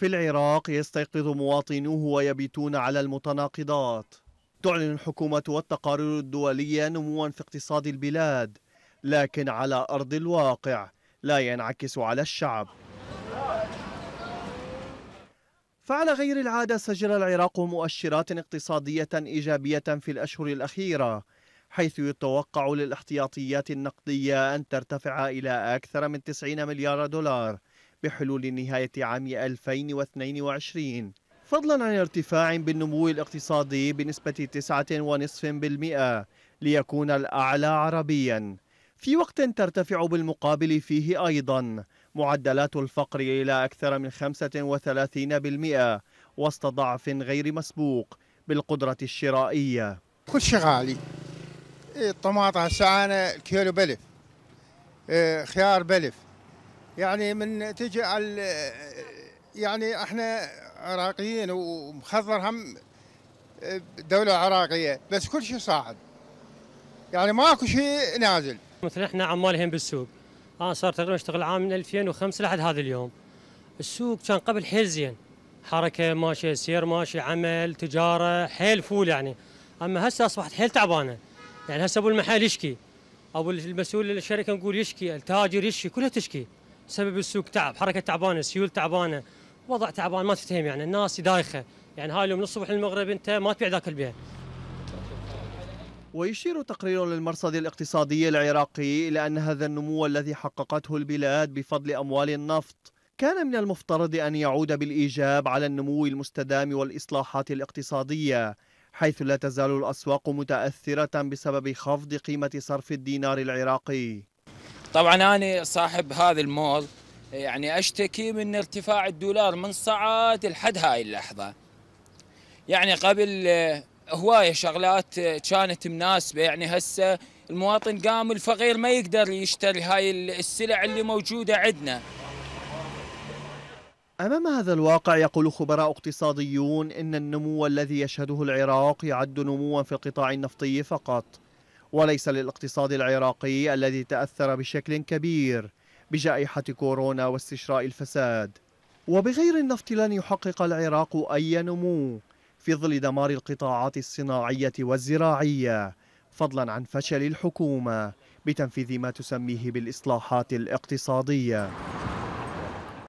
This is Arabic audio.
في العراق يستيقظ مواطنوه ويبيتون على المتناقضات تعلن الحكومة والتقارير الدولية نموا في اقتصاد البلاد لكن على أرض الواقع لا ينعكس على الشعب فعلى غير العادة سجل العراق مؤشرات اقتصادية إيجابية في الأشهر الأخيرة حيث يتوقع للاحتياطيات النقدية أن ترتفع إلى أكثر من 90 مليار دولار بحلول نهاية عام 2022 فضلا عن ارتفاع بالنمو الاقتصادي بنسبة 9.5% ليكون الأعلى عربيا في وقت ترتفع بالمقابل فيه أيضا معدلات الفقر إلى أكثر من 35% وسط ضعف غير مسبوق بالقدرة الشرائية كل شيء غالي الطماطم إيه، سعانة الكيلو بلف إيه، خيار بلف يعني من تجي على يعني احنا عراقيين ومخضر هم دولة عراقية بس كل شيء صاعد يعني ماكو شيء نازل مثل احنا عمالهم بالسوق انا صار تقريبا اشتغل عام من 2005 لحد هذا اليوم السوق كان قبل حيل زين حركه ماشيه سير ماشي عمل تجاره حيل فول يعني اما هسه اصبحت حيل تعبانه يعني هسه ابو المحل يشكي ابو المسؤول الشركه نقول يشكي التاجر يشكي كلها تشكي سبب السوق تعب حركه تعبانه سيول تعبانه وضع تعبان ما تفتهم يعني الناس دايخه يعني هاي اليوم من الصبح للمغرب انت ما تبيع ذاك البيع ويشير تقرير للمرصد الاقتصادي العراقي إلى أن هذا النمو الذي حققته البلاد بفضل أموال النفط كان من المفترض أن يعود بالإيجاب على النمو المستدام والإصلاحات الاقتصادية حيث لا تزال الأسواق متأثرة بسبب خفض قيمة صرف الدينار العراقي طبعا انا صاحب هذا المول يعني اشتكي من ارتفاع الدولار من صعد لحد هاي اللحظه يعني قبل آه، هوايه شغلات آه، كانت مناسبه يعني هسه المواطن قام الفقير ما يقدر يشتري هاي السلع اللي موجوده عندنا أمام هذا الواقع يقول خبراء اقتصاديون إن النمو الذي يشهده العراق يعد نموا في القطاع النفطي فقط وليس للاقتصاد العراقي الذي تأثر بشكل كبير بجائحة كورونا واستشراء الفساد وبغير النفط لن يحقق العراق أي نمو في ظل دمار القطاعات الصناعية والزراعية فضلا عن فشل الحكومة بتنفيذ ما تسميه بالإصلاحات الاقتصادية